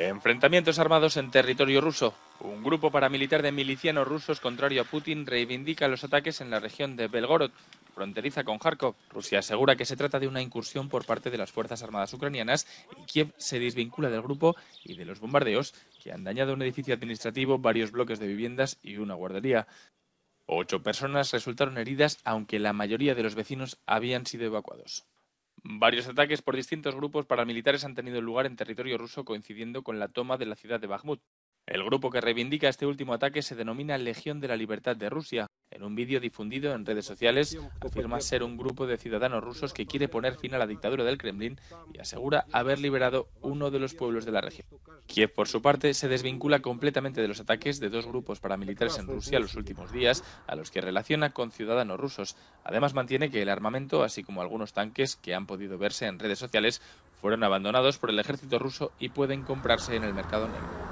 Enfrentamientos armados en territorio ruso. Un grupo paramilitar de milicianos rusos contrario a Putin reivindica los ataques en la región de Belgorod, fronteriza con Kharkov. Rusia asegura que se trata de una incursión por parte de las Fuerzas Armadas ucranianas y Kiev se desvincula del grupo y de los bombardeos que han dañado un edificio administrativo, varios bloques de viviendas y una guardería. Ocho personas resultaron heridas, aunque la mayoría de los vecinos habían sido evacuados. Varios ataques por distintos grupos paramilitares han tenido lugar en territorio ruso coincidiendo con la toma de la ciudad de Bakhmut. El grupo que reivindica este último ataque se denomina Legión de la Libertad de Rusia. En un vídeo difundido en redes sociales afirma ser un grupo de ciudadanos rusos que quiere poner fin a la dictadura del Kremlin y asegura haber liberado uno de los pueblos de la región. Kiev, por su parte, se desvincula completamente de los ataques de dos grupos paramilitares en Rusia los últimos días, a los que relaciona con ciudadanos rusos. Además, mantiene que el armamento, así como algunos tanques que han podido verse en redes sociales, fueron abandonados por el ejército ruso y pueden comprarse en el mercado negro.